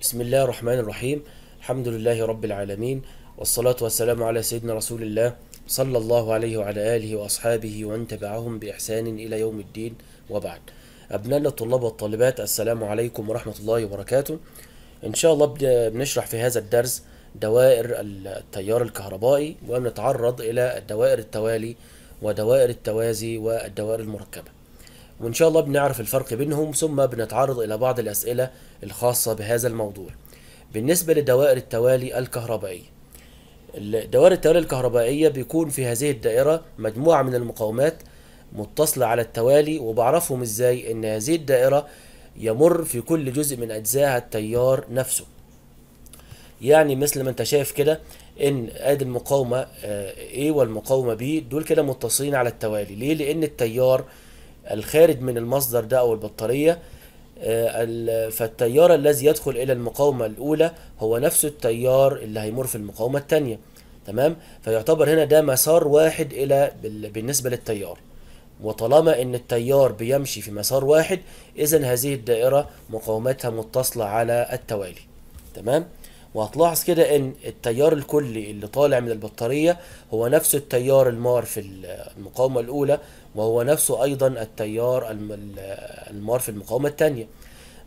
بسم الله الرحمن الرحيم الحمد لله رب العالمين والصلاة والسلام على سيدنا رسول الله صلى الله عليه وعلى آله وأصحابه ومن تبعهم بإحسان إلى يوم الدين وبعد أبنائنا الطلاب والطالبات السلام عليكم ورحمة الله وبركاته إن شاء الله بنشرح في هذا الدرس دوائر التيار الكهربائي ونتعرض إلى الدوائر التوالي ودوائر التوازي والدوائر المركبة وإن شاء الله بنعرف الفرق بينهم ثم بنتعرض إلى بعض الأسئلة الخاصة بهذا الموضوع بالنسبة لدوائر التوالي الكهربائية دوائر التوالي الكهربائية بيكون في هذه الدائرة مجموعة من المقاومات متصلة على التوالي وبعرفهم إزاي إن هذه الدائرة يمر في كل جزء من أجزاء التيار نفسه يعني مثل ما انت شايف كده ان ادي المقاومة آه، A والمقاومة B دول كده متصلين على التوالي ليه لان التيار الخارج من المصدر ده أو البطارية آه، فالتيار الذي يدخل إلى المقاومة الأولى هو نفس التيار اللي هيمر في المقاومة الثانية تمام فيعتبر هنا ده مسار واحد إلى بالنسبة للتيار وطالما ان التيار بيمشي في مسار واحد اذا هذه الدائرة مقاومتها متصلة على التوالي تمام وهتلاحظ كده ان التيار الكلي اللي طالع من البطارية هو نفس التيار المار في المقاومة الاولى وهو نفسه ايضا التيار المار في المقاومة الثانية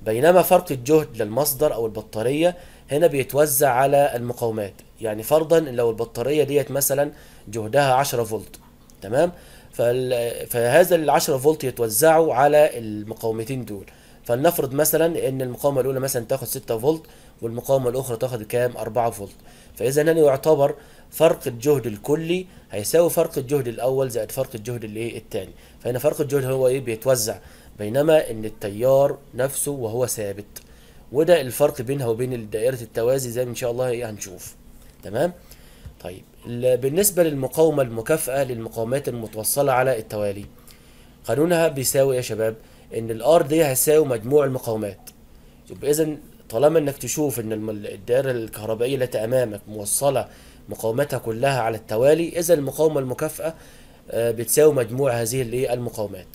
بينما فرق الجهد للمصدر او البطارية هنا بيتوزع على المقاومات يعني فرضا لو البطارية ديت مثلا جهدها 10 فولت تمام فهذا ال 10 فولت يتوزعوا على المقاومتين دول فلنفرض مثلا ان المقاومه الاولى مثلا تاخد 6 فولت والمقاومه الاخرى تاخد كام 4 فولت فاذا هنا يعتبر فرق الجهد الكلي هيساوي فرق الجهد الاول زائد فرق الجهد الايه الثاني فهنا فرق الجهد هو ايه بيتوزع بينما ان التيار نفسه وهو ثابت وده الفرق بينها وبين دائره التوازي زي ما ان شاء الله ايه هنشوف تمام طيب بالنسبه للمقاومه المكافئه للمقاومات المتوصله على التوالي قانونها بيساوي يا شباب ان الار دي هتساوي مجموع المقاومات يبقى اذا طالما انك تشوف ان الدائره الكهربائيه التي امامك موصله مقاومتها كلها على التوالي اذا المقاومه المكافئه آه، بتساوي مجموع هذه الايه المقاومات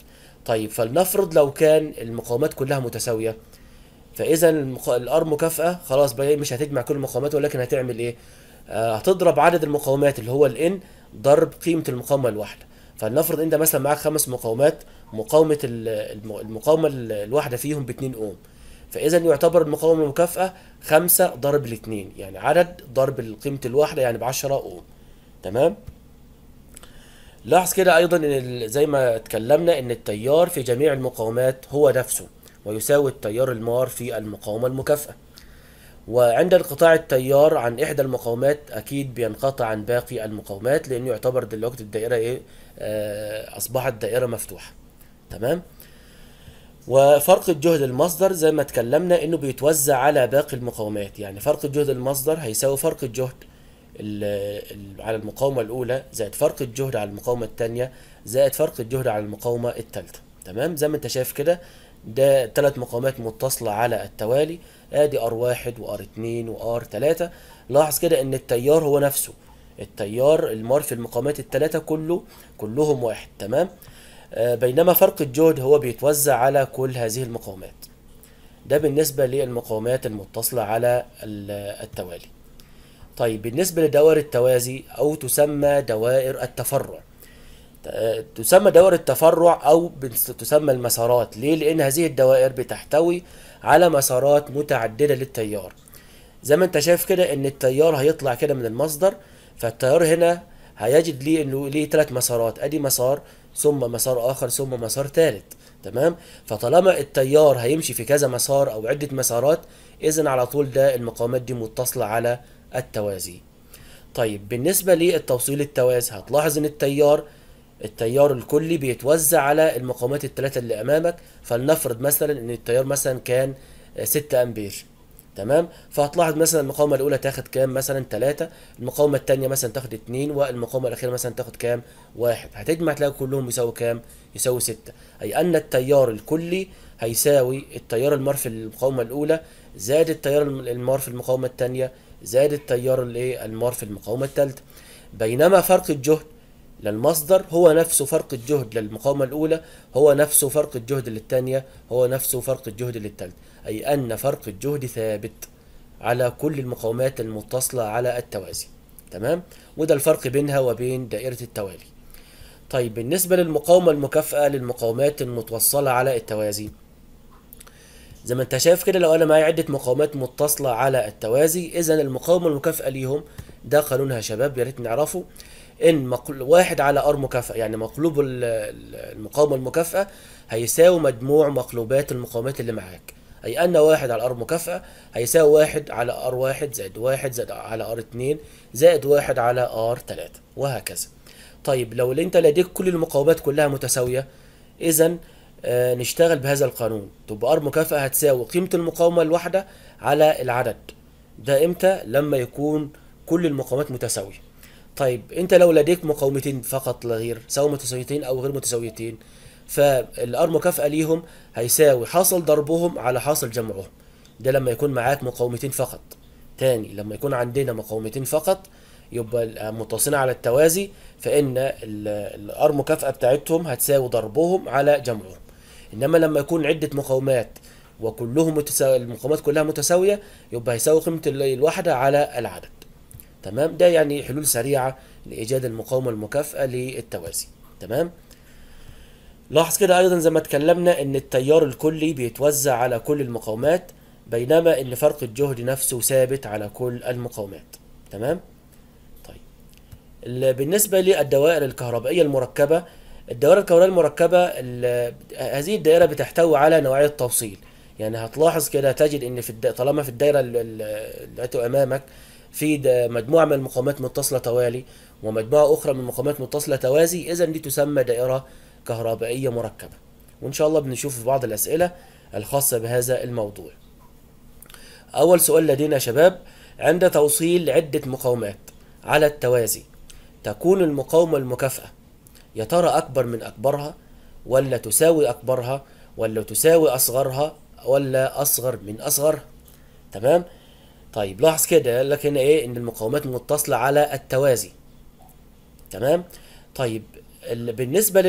طيب فلنفرض لو كان المقاومات كلها متساويه فاذا الار مكافئه خلاص بقى إيه، مش هتجمع كل المقاومات ولكن هتعمل ايه آه، هتضرب عدد المقاومات اللي هو الان ضرب قيمه المقاومه الواحده فلنفرض انت مثلا معاك خمس مقاومات مقاومه المقاومه الواحده فيهم ب 2 اوم فاذا يعتبر المقاومه المكافئه 5 ضرب الاثنين يعني عدد ضرب قيمه الواحده يعني ب 10 اوم تمام لاحظ كده ايضا ان زي ما اتكلمنا ان التيار في جميع المقاومات هو نفسه ويساوي التيار المار في المقاومه المكافئه وعند انقطاع التيار عن إحدى المقاومات أكيد بينقطع عن باقي المقاومات لأنه يعتبر دلوقتي الدائرة إيه آه، أصبحت دائرة مفتوحة تمام وفرق الجهد المصدر زي ما اتكلمنا انه بيتوزع على باقي المقاومات يعني فرق الجهد المصدر هيساوي فرق الجهد على المقاومة الأولى زائد فرق الجهد على المقاومة الثانية زائد فرق الجهد على المقاومة الثالثة تمام زي ما انت شايف كده ده ثلاث مقاومات متصلة على التوالي ادي ار واحد وار اتنين وار تلاتة لاحظ كده ان التيار هو نفسه التيار المار في المقامات التلاتة كله كلهم واحد تمام آه، بينما فرق الجهد هو بيتوزع على كل هذه المقامات ده بالنسبة للمقامات المتصلة على التوالي طيب بالنسبة لدوائر التوازي أو تسمى دوائر التفرع تسمى دوائر التفرع أو تسمى المسارات ليه؟ لأن هذه الدوائر بتحتوي على مسارات متعددة للتيار زي ما انت شايف كده ان التيار هيطلع كده من المصدر فالتيار هنا هيجد ليه انه ليه ثلاث مسارات ادي مسار ثم مسار اخر ثم مسار ثالث تمام فطالما التيار هيمشي في كذا مسار او عده مسارات اذا على طول ده المقاومات دي متصله على التوازي طيب بالنسبه للتوصيل التوازي هتلاحظ ان التيار التيار الكلي بيتوزع على المقاومات الثلاثه اللي امامك فلنفرض مثلا ان التيار مثلا كان 6 آه، امبير تمام فهتلاحظ مثلا المقاومه الاولى تاخد كام مثلا 3 المقاومه الثانيه مثلا تاخد 2 والمقاومه الاخيره مثلا تاخد كام واحد هتجمع تلاقي كلهم يساوي كام يساوي 6 اي ان التيار الكلي هيساوي التيار المار في المقاومه الاولى زائد التيار المار في المقاومه الثانيه زائد التيار الايه المار في المقاومه الثالثه بينما فرق الجهد للمصدر هو نفسه فرق الجهد للمقاومة الأولى هو نفسه فرق الجهد للثانية هو نفسه فرق الجهد للتالتة أي أن فرق الجهد ثابت على كل المقاومات المتصلة على التوازي تمام وده الفرق بينها وبين دائرة التوالي طيب بالنسبة للمقاومة المكافئة للمقاومات المتوصلة على التوازي زي ما انت شايف كده لو انا معايا عدة مقاومات متصلة على التوازي اذا المقاومة المكافئة ليهم ده قانونها يا شباب يا ريت نعرفه ان مقل... واحد على ار مكافاه يعني مقلوب المقاومه المكافاه هيساوي مجموع مقلوبات المقاومات اللي معاك اي ان واحد على ار مكافاه هيساوي واحد على ار واحد زائد واحد زائد على ار اتنين زائد واحد على ار تلاته وهكذا طيب لو انت لديك كل المقاومات كلها متساويه اذا آه نشتغل بهذا القانون تبقى ار مكافاه هتساوي قيمه المقاومه الواحده على العدد ده امتى لما يكون كل المقاومات متساويه طيب انت لو لديك مقاومتين فقط لا غير سواء متساويتين او غير متساويتين فالار مكافأة ليهم هيساوي حاصل ضربهم على حاصل جمعهم ده لما يكون معاك مقاومتين فقط تاني لما يكون عندنا مقاومتين فقط يبقى متصلين على التوازي فإن الار مكافأة بتاعتهم هتساوي ضربهم على جمعهم إنما لما يكون عدة مقاومات وكلهم متساوي المقاومات كلها متساوية يبقى هيساوي قيمة الواحدة على العدد تمام ده يعني حلول سريعة لإيجاد المقاومة المكافئة للتوازي تمام لاحظ كده أيضا زي ما اتكلمنا إن التيار الكلي بيتوزع على كل المقاومات بينما إن فرق الجهد نفسه ثابت على كل المقاومات تمام طيب بالنسبة للدوائر الكهربائية المركبة الدوائر الكهربائية المركبة هذه الدائرة بتحتوي على نوعية توصيل يعني هتلاحظ كده تجد ان في الد... طالما في الدايره اللي امامك في مجموعة من المقاومات متصلة توالي ومجموعة أخرى من المقاومات متصلة توازي إذا دي تسمى دائرة كهربائية مركبة وإن شاء الله بنشوف بعض الأسئلة الخاصة بهذا الموضوع أول سؤال لدينا يا شباب عند توصيل عدة مقاومات على التوازي تكون المقاومة المكافأة يا ترى أكبر من أكبرها ولا تساوي أكبرها ولا تساوي أصغرها ولا أصغر من أصغر تمام؟ طيب لاحظ كده قال لك هنا ايه ان المقاومات متصله على التوازي تمام طيب بالنسبه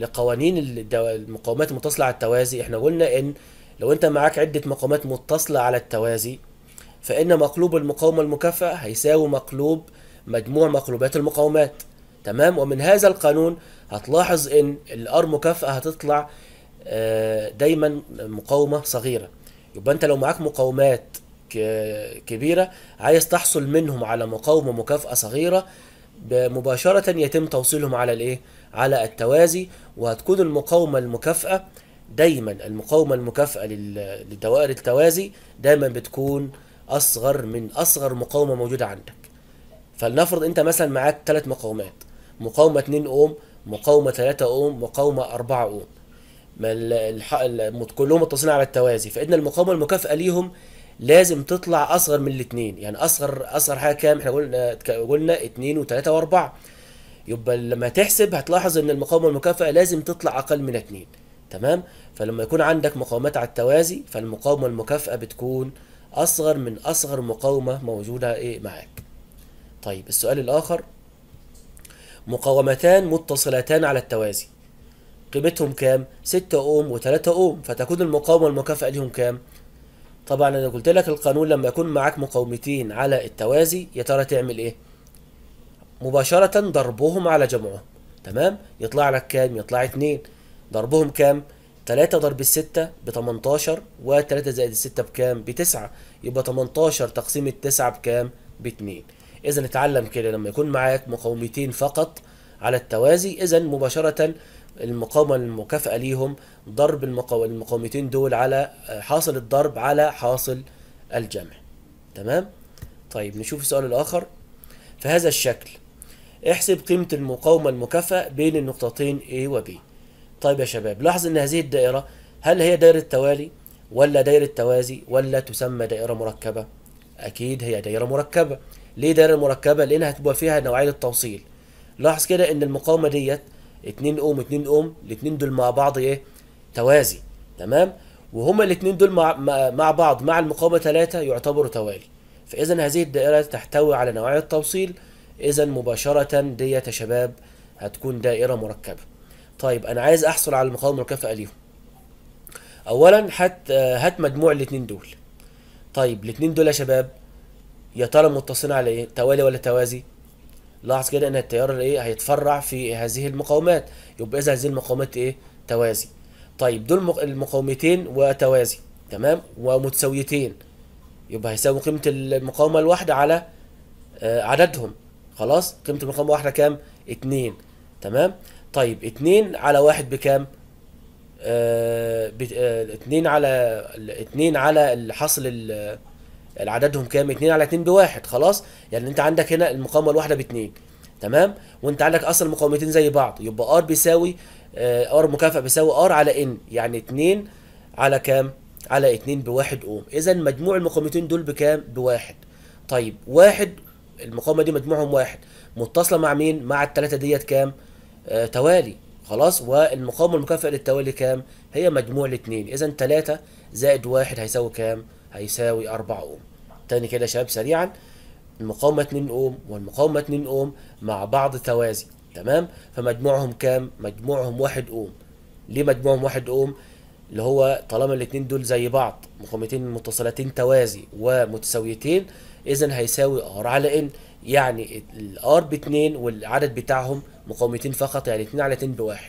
لقوانين المقاومات المتصله على التوازي احنا قلنا ان لو انت معاك عده مقاومات متصله على التوازي فان مقلوب المقاومه المكافئه هيساوي مقلوب مجموع مقلوبات المقاومات تمام ومن هذا القانون هتلاحظ ان الار مكافئه هتطلع آه، دايما مقاومه صغيره يبقى انت لو معاك مقاومات كبيرة عايز تحصل منهم على مقاومة مكافأة صغيرة مباشرة يتم توصيلهم على الايه؟ على التوازي وهتكون المقاومة المكافأة دايما المقاومة المكافأة لدوائر التوازي دايما بتكون أصغر من أصغر مقاومة موجودة عندك فلنفرض أنت مثلا معاك ثلاث مقاومات مقاومة 2 أوم مقاومة 3 أوم مقاومة 4 أوم كلهم متصلين على التوازي فإن المقاومة المكافأة ليهم لازم تطلع اصغر من الاثنين يعني اصغر اصغر حاجه كام احنا قلنا قلنا 2 و3 و4 يبقى لما تحسب هتلاحظ ان المقاومه المكافئه لازم تطلع اقل من 2 تمام فلما يكون عندك مقاومات على التوازي فالمقاومه المكافئه بتكون اصغر من اصغر مقاومه موجوده ايه معاك طيب السؤال الاخر مقاومتان متصلتان على التوازي قيمتهم كام 6 اوم و3 اوم فتكون المقاومه المكافئه ليهم كام طبعا انا قلت لك القانون لما يكون معاك مقاومتين على التوازي يا ترى تعمل ايه مباشرة ضربهم على جمعهم تمام يطلع لك كام يطلع اتنين ضربهم كام تلاتة ضرب الستة و 3 زائد الستة بكام بتسعة يبقى 18 تقسيم التسعة بكام باتنين اذا اتعلم كده لما يكون معاك مقاومتين فقط على التوازي اذا مباشرة المقاومه المكافاه ليهم ضرب المقاومتين دول على آه، حاصل الضرب على حاصل الجمع تمام طيب نشوف السؤال الاخر في هذا الشكل احسب قيمه المقاومه المكافاه بين النقطتين A و B طيب يا شباب لاحظ ان هذه الدائره هل هي دائره توالي ولا دائره توازي ولا تسمى دائره مركبه اكيد هي دائره مركبه ليه دائره مركبه لانها هتبقى فيها نوعية التوصيل لاحظ كده ان المقاومه ديت 2 اوم 2 اوم الاثنين دول مع بعض ايه توازي تمام وهما الاثنين دول مع مع بعض مع المقاومه 3 يعتبروا توالي فاذا هذه الدائره تحتوي على نوعيه التوصيل اذا مباشره ديت يا شباب هتكون دائره مركبه طيب انا عايز احصل على المقاومه المكافئه ليهم اولا هات هات مجموع الاثنين دول طيب الاثنين دول يا شباب يا ترى متصلين على ايه توالي ولا توازي لاحظ كده ان التيار الايه هيتفرع في هذه المقاومات يبقى اذا هذه المقاومات ايه توازي طيب دول المقاومتين وتوازي تمام ومتساويتين يبقى هيساوي قيمه المقاومه الواحده على آه، عددهم خلاص قيمه المقاومه الواحده كام اتنين تمام طيب اتنين على واحد بكام آه, آه، اتنين على اتنين على الحصل عددهم كام 2 على 2 بواحد خلاص يعني انت عندك هنا المقاومه الواحده باتنين تمام وانت عندك اصلا مقاومتين زي بعض يبقى ار بيساوي آه، ار مكافئ بيساوي ار على ان يعني 2 على كام على 2 بواحد اوم اذا مجموع المقاومتين دول بكام بواحد طيب واحد المقاومه دي مجموعهم واحد متصله مع مين مع الثلاثه ديت كام آه توالي خلاص والمقاومه المكافئه للتوالي كام هي مجموع الاثنين اذا 3 زائد واحد هيساوي كام هيساوي 4 اوم تاني كده يا شباب سريعا المقاومة 2 اوم والمقاومة 2 اوم مع بعض توازي تمام فمجموعهم كام مجموعهم 1 اوم ليه مجموعهم 1 اوم اللي هو طالما الاثنين دول زي بعض مقاومتين متصلتين توازي ومتساويتين اذا هيساوي ار على ان يعني الار ب2 والعدد بتاعهم مقاومتين فقط يعني 2 على 2 ب1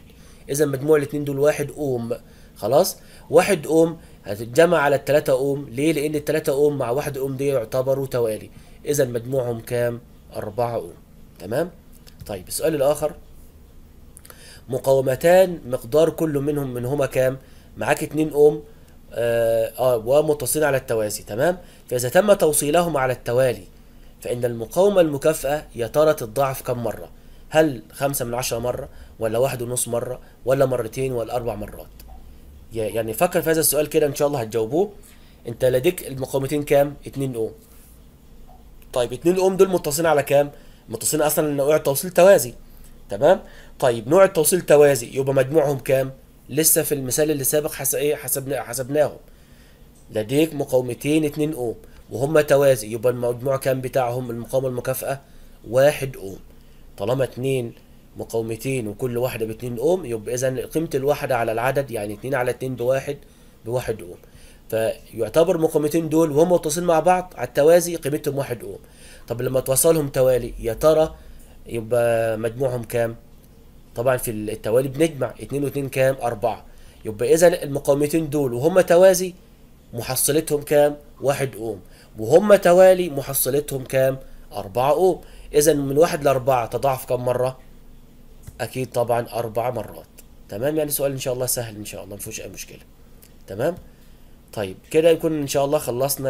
اذا مجموع الاثنين دول 1 اوم خلاص واحد اوم هتتجمع على التلاتة اوم ليه لان التلاتة اوم مع واحد اوم دي يعتبروا توالي اذا مجموعهم كام اربعة اوم تمام طيب السؤال الاخر مقاومتان مقدار كل منهم منهما كام معاك 2 اوم آه, اه ومتصلين على التوازي تمام فاذا تم توصيلهما على التوالي فان المقاومه المكافئه يا ترى تتضاعف كم مره هل خمسة من عشرة مرة ولا واحد ونص مرة ولا مرتين ولا أربع مرات يعني فكر في هذا السؤال كده ان شاء الله هتجاوبوه انت لديك المقاومتين كام 2 اوم طيب 2 اوم دول متصلين على كام متصلين اصلا نوع التوصيل توازي تمام طيب نوع التوصيل توازي يبقى مجموعهم كام لسه في المثال اللي سابق حس ايه حسبنا حسبناهم لديك مقاومتين 2 اوم وهما توازي يبقى المجموع كام بتاعهم المقاومه المكافئه 1 اوم طالما 2 مقاومتين وكل واحدة باتنين اوم يبقى اذا قيمة الواحدة على العدد يعني اتنين على اتنين بواحد بواحد اوم فيعتبر مقاومتين دول وهم متصلين مع بعض على التوازي قيمتهم واحد اوم طب لما توصلهم توالي يا ترى يبقى مجموعهم كام طبعا في التوالي بنجمع اتنين واتنين كام اربعة يبقى اذا المقاومتين دول وهم توازي محصلتهم كام واحد اوم وهم توالي محصلتهم كام اربعة اوم اذا من واحد لاربعة تضاعف كم مرة اكيد طبعا اربع مرات تمام يعني سؤال ان شاء الله سهل ان شاء الله ما فيهوش اي مشكله تمام طيب كده يكون ان شاء الله خلصنا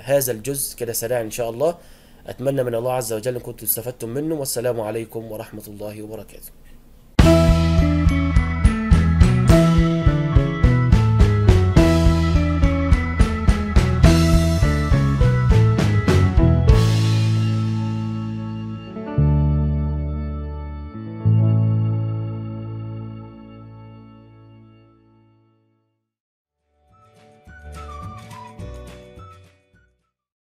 هذا الجزء كده سريع ان شاء الله اتمنى من الله عز وجل ان كنتم استفدتم منه والسلام عليكم ورحمه الله وبركاته